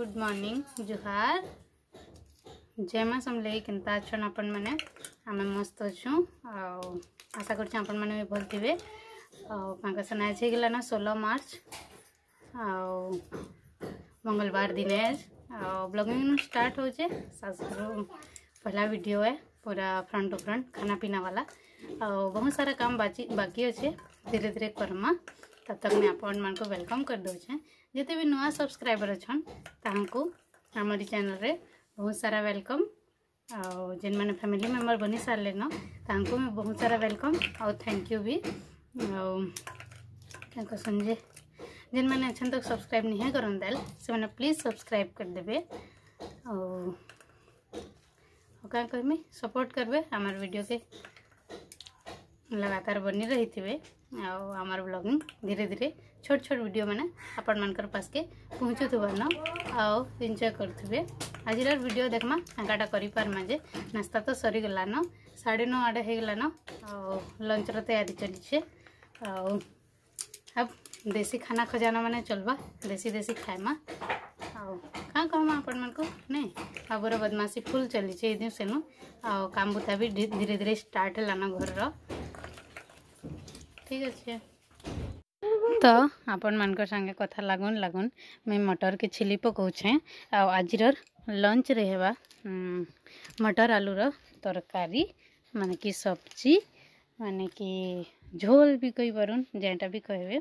Good morning जुहार जय मा केन्ता के आपण मैंने आम मस्त अच्छू आशा कर भल थे आसन आज हो सोलह मार्च आउ मंगलवार दिन आज ब्लगिंग स्टार्ट हो पहला वीडियो है पूरा फ्रंट टू फ्रंट खाना पीना वाला और बहुत सारा काम बाकी अच्छे धीरे धीरे करमा तब तक मैं आपण मानक वेलकम कर दूचे जिते भी नुआ सब्सक्राइबर अच्छी चेल रे बहुत सारा वेलकम जेन मैंने फैमिली मेम्बर बनी सारे ताकू बहुत सारा वेलकम आउ थैंक यू भी आजे जेन मैंने अच्छा सब्सक्राइब निह कर प्लीज सब्सक्राइब करदे आ कह सपोर्ट करेंगे हमारे वीडियो के लगातार बनी रही थे आमर ब्लगिंग धीरे धीरे छोट छोट भिड मैंने आपण पासके पहुँचुन आउ एंजय करुवे आज भिड देखमा आगाटा करें जे नास्ता तो सरीगलान साढ़े नौ आड़े हो गलान लंचर तैयारी चलीचे अब देसी खाना खजाना मैंने चलवा देशी देशी खाएमा आउ कहाँ कहमा आपण को नहीं आबर बदमाशी फुल चलीचे ये दिन सेनु आउ काम बुता भी धीरे धीरे स्टार्ट है घर तो आपण मान संगे कथ लगुन लगुन मुझ मटर के छिली पकाचे आज लंच रेवा मटर आलूर तरकारी मान कि सब्जी मान कि झोल भी कही पारन जेटा भी कहे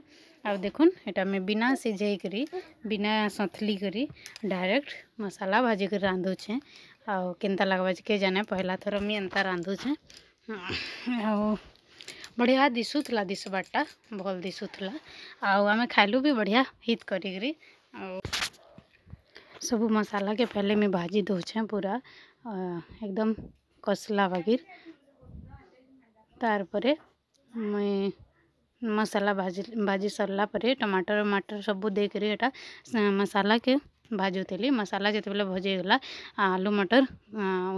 आ देखन ये बिना सीझे करी बिना सतली करी डायरेक्ट मसाला भाजिक रांधुचे आ के लगवा जाने पहला थर मुझे एंता रांधुचे आ बढ़िया दिशुला दिशुबाटा भल दिशुला आम खाइल भी बढ़िया हित कर सब मसाला के पहले मैं भाजी दौचे पूरा एकदम कसला बगिर तार मैं मसाला भाजी भाजी सरला टमाटर वमाटर सब देकर मसाला के ଭାଜୁଥିଲି ମସଲା ଯେତେବେଳେ ଭଜେଇଗଲା ଆଳୁ ମଟର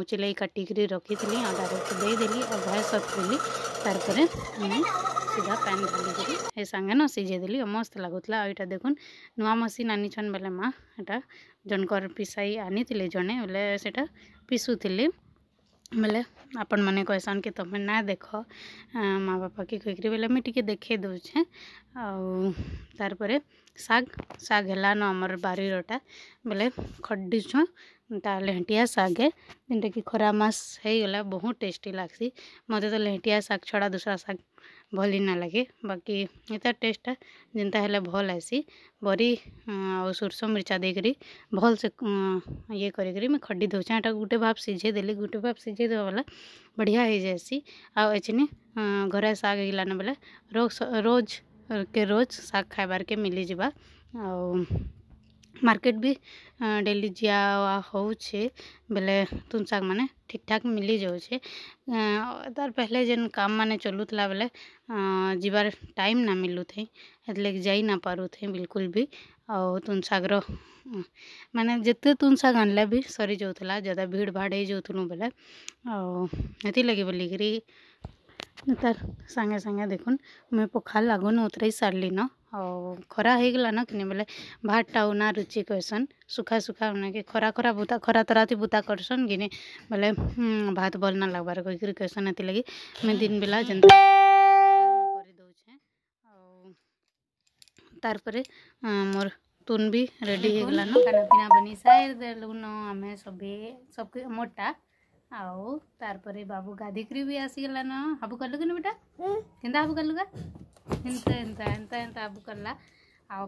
ଉଚିଲେଇ କାଟିକିରି ରଖିଥିଲି ଅଦାକୁ ଦେଇଦେଲି ଅଧା ସରିଥିଲି ତାପରେ ମୁଁ ସିଧା ପାନ୍ ଢାଲିକିରି ଏ ସାଙ୍ଗେନ ସିଝେଇଦେଲି ମସ୍ତ ଲାଗୁଥିଲା ଆଉ ଏଇଟା ଦେଖୁନ୍ ନୂଆ ମେସିନ୍ ଆନିଛନ୍ ବେଲେ ମା' ଏଇଟା ଜଣଙ୍କର ପିସାଇ ଆନିଥିଲେ ଜଣେ ବେଲେ ସେଟା ପିସୁଥିଲି ବେଲେ ଆପଣମାନେ କହିସନ୍ କି ତମେ ନା ଦେଖ ମା' ବାପାକେ କହିକିରି ବେଲେ ମୁଇଁ ଟିକେ ଦେଖେଇ ଦେଉଛେଁ ଆଉ ତାର୍ ପରେ साग साग है नमर बारी रोटा बोले खड़ी लेंटिया सागे जेनटा कि खरा मस होगा बहुत टेस्टी लग्सी मत तो लेंटिया साग छड़ा दूसरा साग भल ना लगे बाकी ये टेस्ट जिनता है भल आसी बरी और सोरस मिर्चा देकर भल से ये करी मैं खड़ी दौचे हाँ गोटे भाप सीझेदेली गोटे भाप सीझे बोला बढ़िया हो जाएसी आउ एचनी घरे शाग है बोले रोज रोज के रोज साग खाबार के मिली जावा आ मार्केट भी डेली जिया हो बोले तुन साग मैंने ठीक ठाक मिली जाऊे तार पहले जेन काम मैंने चलूला बोले जीवार टाइम ना मिलू थे हेतल जाई ना पारू थे बिल्कुल भी आउ तुन सागर मैंने जिते तुन साग आनला भी सरी जाऊला ज्यादा भीड़ भाड़ हो जाऊ बोले आती लगे बोलिकी ତାର୍ ସାଙ୍ଗେ ସାଙ୍ଗେ ଦେଖୁନ୍ ମୁଇଁ ପଖାଲ୍ ଆଗୁନ୍ ଉତରେଇ ସାର୍ଲିନ ଆଉ ଖରା ହେଇଗଲାନ କିନି ବେଲେ ଭାତ୍ଟା ନା ରୁଚି କହେସନ୍ ଶୁଖା ଶୁଖା ଉନାକେ ଖରା ଖରା ବୁତା ଖରା ତରାତି ବୁତା କର୍ସନ୍ କିନି ବେଲେ ଭାତ୍ ଭଲ୍ ନା ଲାଗ୍ବାର୍ କହିକିରି କହେସନ୍ ହେଥିର୍ଲାଗି ମୁଇଁ ଦିନ୍ ବେଲା ଯେନ୍ତା କରିଦଉଛେଁ ଆଉ ତାର୍ ପରେ ମୋର୍ ତୁନ୍ ବି ରେଡ଼ି ହେଇଗଲାନ ଖାନା ପିନା ବନି ଦେଲୁନ ଆମେ ସଭେ ସବ୍କେ ମୋର୍ଟା आउ बाबू गाधिकरी भी आस गला ना हबु हम्म। कर लुगा ना बेटा किंता हबु कर लुगा हबु कर ला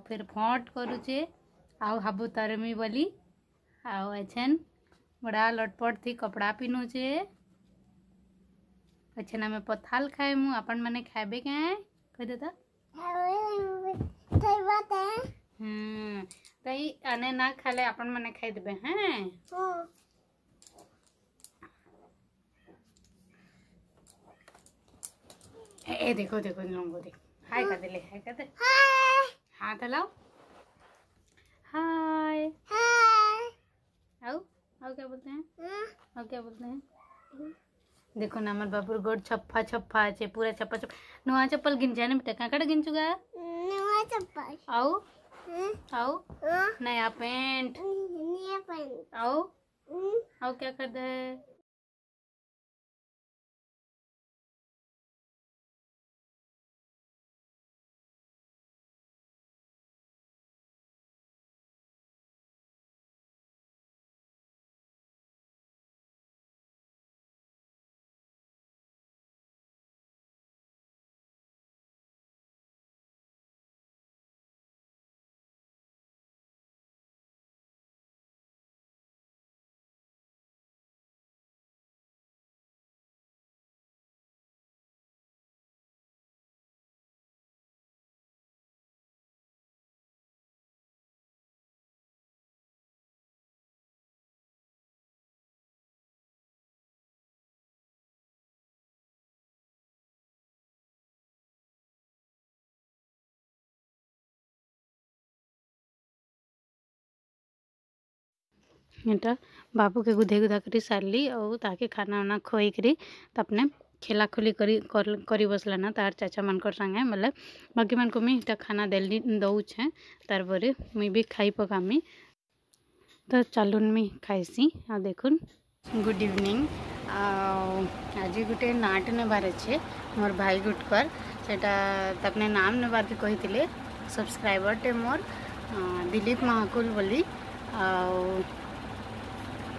फिर फोट करु हबु तरमी बली आउ बड़ा लटपट थी कपड़ा पिनु अच्छे ना मैं पथाल खाए मु अपन माने खाबे के कह दे ता सही बात है हम्म तई अने ना खाले अपन माने खाई देबे हैं हां ए देखो देखो इन लोगों को देख हाय कर दे ले हाय कर दे हाँ तो लाओ हाय आओ आओ क्या बोलते हैं हाँ। आओ क्या बोलते हैं देखो ना हमारे बाबूर गोड़ छप्पा छप्पा चे पूरा छप्पा छप्पा नुआ चप्पल गिन जाने बेटा कहाँ कड़ गिन चुका है नुआ चप्पल आओ हाँ। आओ हाँ। नया पेंट नया पेंट आओ आओ क्या कर दे ଏଇଟା ବାବୁକେ ଗୁଧେଇ ଗୁଧା କରି ସାରିଲି ଆଉ ତାହାକେ ଖାନା ଉନା ଖୁଆଇକରି ତାପରେ ଖେଲାଖୁଲି କରି କରି ବସଲାନା ତାର୍ ଚାଚାମାନଙ୍କର ସାଙ୍ଗେ ବୋଲେ ବାକିମାନଙ୍କୁ ମୁଇଁ ଇଟା ଖାନା ଦେଲି ଦଉଛେଁ ତାର୍ ପରେ ମୁଇଁ ବି ଖାଇ ପକାମି ତ ଚାଲୁନ୍ ମୁଇଁ ଖାଇସି ଆଉ ଦେଖୁନ୍ ଗୁଡ୍ ଇଭିନିଂ ଆଉ ଆଜି ଗୋଟେ ନାଁଟେ ନେବାର ଅଛେ ମୋର ଭାଇ ଗୁଟକର ସେଟା ତାପରେ ନାମ ନେବାର୍କେ କହିଥିଲେ ସବସ୍କ୍ରାଇବରଟେ ମୋର ଦିଲ୍ଲୀପ ମହାକୁଲ ବୋଲି ଆଉ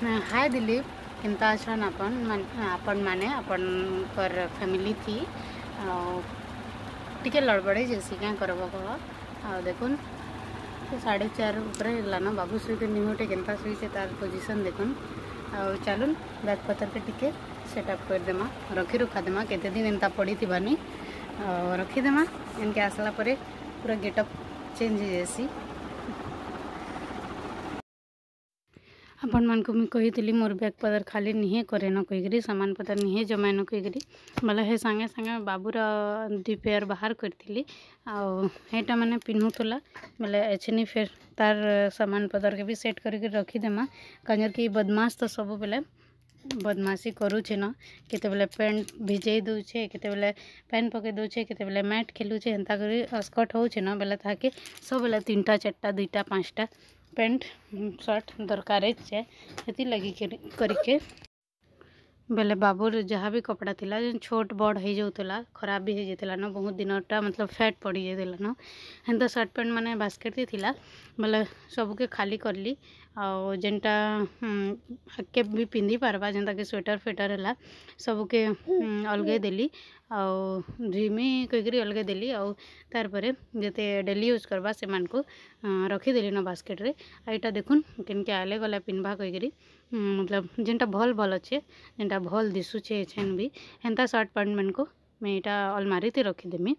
हाय दिलीप हिमताजरान अपन आपण मैंने अपन कर फैमिली थी टी लड़बड़े जैसी क्या करब कर देखुन तो साढ़े चार उपरे लाना बाबू सहित निहुटे के शुचे तार पोजिशन देखुन आलुन बैग पतर के टी सेटअप करदेमा रखी देमा के दिन एंता पड़ी थी रखीदेमा इनके आसला पूरा गेटअप चेंज हो जासी ଆପଣମାନଙ୍କୁ ମୁଁ କହିଥିଲି ମୋର ବ୍ୟାଗ୍ ପତ୍ର ଖାଲି ନିହେଁ କରେନ କହିକିରି ସାମାନ ପତ୍ର ନିହେଁ ଜମାଇନ କହିକିରି ବୋଲେ ହେ ସାଙ୍ଗେ ସାଙ୍ଗେ ବାବୁର ଦୁଇ ପେୟାର ବାହାର କରିଥିଲି ଆଉ ହେଇଟା ମାନେ ପିନ୍ଧୁଥିଲା ବୋଲେ ଏଛିନି ଫେର୍ ତାର ସାମାନ ପତ୍ରକେ ବି ସେଟ୍ କରିକି ରଖିଦେମା କାହିଁକି ବଦମାସ ତ ସବୁବେଳେ बदमाशी करुचेन केतबेले पैंट भिजे दूचे केतबेले पैन पके दूचे केतबेले मैट खेलुचे एंता कर स्कट होचे न बेले ताकि सब बेले तीनटा चारटा दुईटा पाँचटा पैंट सर्ट दरकार करके बेले बाबूर जहाँ भी कपड़ा था थी छोट बड़ हो जाऊला खराब भी हो जाता ना बहुत दिन मतलब फैट पड़ जाता ना हेन्ता सर्ट पैंट मैंने बास्केट थी बोले सबके खाली करली ଆଉ ଯେନ୍ଟା ଆଗ୍କେ ବି ପିନ୍ଧି ପାର୍ବା ଯେନ୍ତାକି ସ୍ୱେଟର୍ ଫେଟର୍ ହେଲା ସବୁକେ ଅଲ୍ଗେଇ ଦେଲି ଆଉ ଧୁଇମି କହିକିରି ଅଲ୍ଗେଇ ଦେଲି ଆଉ ତାର୍ ପରେ ଯେତେ ଡେଲି ୟୁଜ୍ କର୍ବା ସେମାନଙ୍କୁ ରଖିଦେଲି ନ ବାସ୍କେଟ୍ରେ ଆଉ ଇଟା ଦେଖୁନ୍ କେନ୍କେ ଆଏଲେ ଗଲା ପିନ୍ଧ୍ବା କହିକିରି ମତଲବ୍ ଯେନ୍ଟା ଭଲ୍ ଭଲ୍ ଅଛେ ଯେନ୍ଟା ଭଲ୍ ଦିଶୁଛେ ଏଛେନ୍ ବି ହେନ୍ତା ସାର୍ଟ୍ ପ୍ୟାଣ୍ଟ୍ମାନଙ୍କୁ ମୁଇଁ ଇଟା ଅଲ୍ମାରିଥି ରଖିଦେମି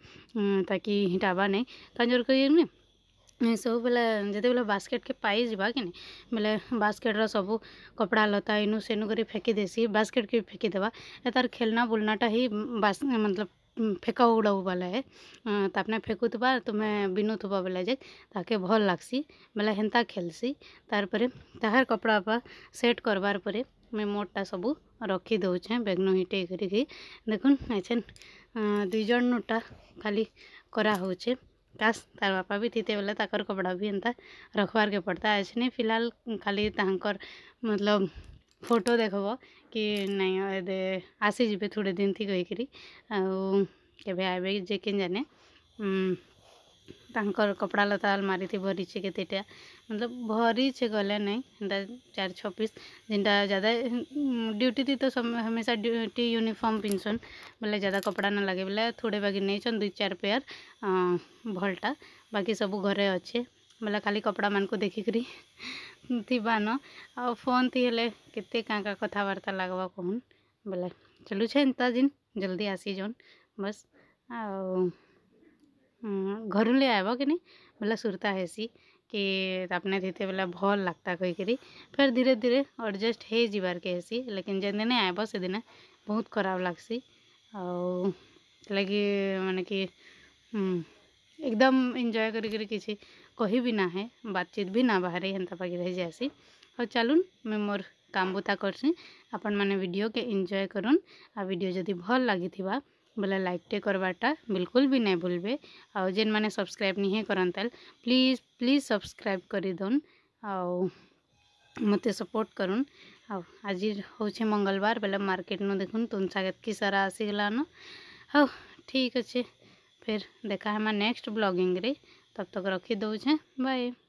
ତାକି ହିଟାବା ନାଇଁ କାଁ ଜୋର୍ କରିକିରି सब बेले जिते बिल बास्केट के पाई कि बोले बास्केट रु कपड़ा लता इनु सेनु कर फेंकी देसी बास्केट के फेकी देवा तार खेलना बुलनाटा ही बास मतलब फेका उड़ाऊ बाला है तापने फेकू थ तुम्हें बीनु थ बोले जे ताके भल लग्सी बोले हेन्ता खेलसी तार पर कपड़ा पा सेट करवार पर मैं मोटा सबू रखी दौचे बेगनु हिटे कर देखुन ऐसे दुईजा खाली करा हो चे। କାସ୍ ତାର୍ ବାପା ବି ଥିତେ ବେଲେ ତାକର୍ କପଡ଼ା ବି ଏନ୍ତା ରଖ୍ବାର୍କେ ପଡ଼୍ତା ଏଛିନି ଫିଲ୍ହାଲ୍ ଖାଲି ତାହାଙ୍କର୍ ମତଲବ୍ ଫଟୋ ଦେଖ୍ବ କି ନାଇଁ ଏବେ ଆସିଯିବେ ଥୋଡ଼େ ଦିନ୍ ଥି କହିକିରି ଆଉ କେବେ ଆଏବେ ଯେ କେନ୍ ଜାନେ तांकर कपड़ा लता अलमारी थी भरी छे केतेटा मतलब भरी छे गले नहीं चार छ पीस जिनटा ज्यादा ड्यूटी थी तो हमेशा ड्यूटी यूनिफॉर्म पिनसन बोले ज्यादा कपड़ा ना लगे बोले थोड़े बाकी नहीं छन दो चार पेयर भल्टा बाकी सब घरे अच्छे बोले खाली कपड़ा मान को देखि करी फोन थी के कथबार्ता काका कहून बोले चलू छे इंता दिन जल्दी आसी जोन बस आ हम्म, घर ले आब कि नहीं बोला सुरता हैसी कि अपने धीते बोला भल लगता कही करी फिर धीरे धीरे एडजस्ट हो जबार के हैसी लेकिन जेन दिन आब से दिन बहुत खराब लगसी आउ लगे मैंने कि हम्म, एकदम इंजय कर कही भी ना है बातचीत भी ना बाहर हेन्ता पाकि रही जासी और चलून मैं मोर काम बुता करसी आपण मैंने भिड के इंजय करूँ आ भिड जदि भल लगी बोला लाइकटे करवाटा बिल्कुल भी नहीं भूलबे आउ जेन मैंने सब्सक्राइब निहे करताल प्लीज प्लीज सब्सक्राइब करदेन आउ मत सपोर्ट कर आज हूँ मंगलवार बोले मार्केट न देख तुन सा सारा आसीगलान हाँ ठीक अच्छे फिर देखा है नेक्स्ट ब्लॉगिंग रे तब तक रखी दौ बाय